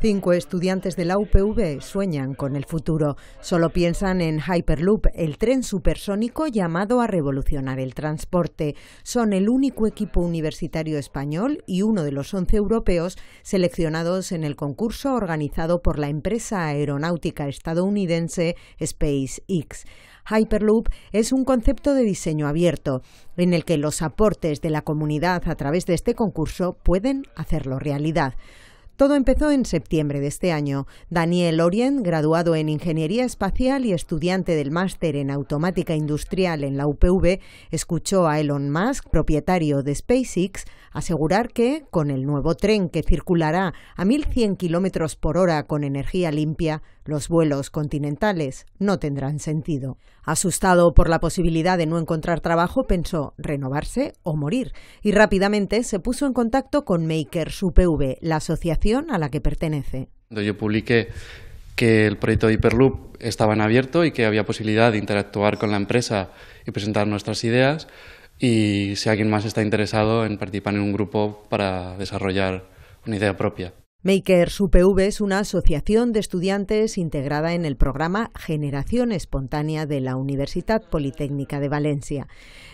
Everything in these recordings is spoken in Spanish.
Cinco estudiantes de la UPV sueñan con el futuro. Solo piensan en Hyperloop, el tren supersónico llamado a revolucionar el transporte. Son el único equipo universitario español y uno de los 11 europeos seleccionados en el concurso organizado por la empresa aeronáutica estadounidense SpaceX. Hyperloop es un concepto de diseño abierto, en el que los aportes de la comunidad a través de este concurso pueden hacerlo realidad. Todo empezó en septiembre de este año. Daniel Orient, graduado en Ingeniería Espacial y estudiante del máster en Automática Industrial en la UPV, escuchó a Elon Musk, propietario de SpaceX, asegurar que, con el nuevo tren que circulará a 1.100 kilómetros por hora con energía limpia, los vuelos continentales no tendrán sentido. Asustado por la posibilidad de no encontrar trabajo, pensó renovarse o morir y rápidamente se puso en contacto con Maker UPV, la asociación a la que pertenece. Yo publiqué que el proyecto de Hyperloop estaba en abierto y que había posibilidad de interactuar con la empresa y presentar nuestras ideas y si alguien más está interesado en participar en un grupo para desarrollar una idea propia. Maker UPV es una asociación de estudiantes integrada en el programa Generación Espontánea de la Universidad Politécnica de Valencia.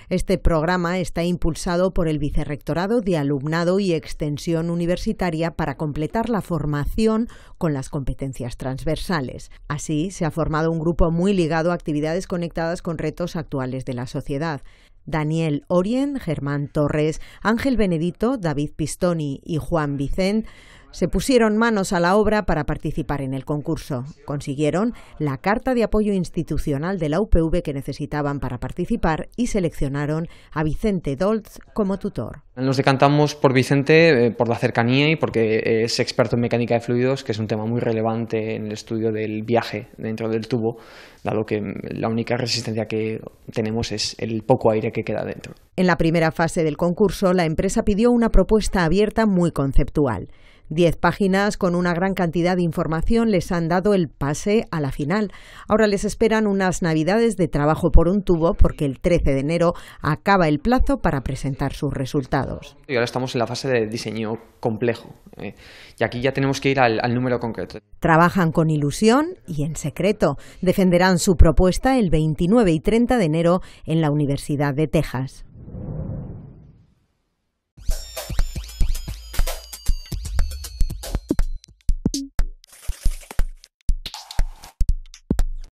Este programa está impulsado por el Vicerrectorado de Alumnado y Extensión Universitaria para completar la formación con las competencias transversales. Así, se ha formado un grupo muy ligado a actividades conectadas con retos actuales de la sociedad. Daniel Orien, Germán Torres, Ángel Benedito, David Pistoni y Juan Vicent se pusieron manos a la obra para participar en el concurso. Consiguieron la carta de apoyo institucional de la UPV que necesitaban para participar y seleccionaron a Vicente Dolz como tutor. Nos decantamos por Vicente eh, por la cercanía y porque es experto en mecánica de fluidos, que es un tema muy relevante en el estudio del viaje dentro del tubo, dado que la única resistencia que tenemos es el poco aire que queda dentro. En la primera fase del concurso, la empresa pidió una propuesta abierta muy conceptual. Diez páginas con una gran cantidad de información les han dado el pase a la final. Ahora les esperan unas navidades de trabajo por un tubo porque el 13 de enero acaba el plazo para presentar sus resultados. Y ahora estamos en la fase de diseño complejo eh, y aquí ya tenemos que ir al, al número concreto. Trabajan con ilusión y en secreto. Defenderán su propuesta el 29 y 30 de enero en la Universidad de Texas.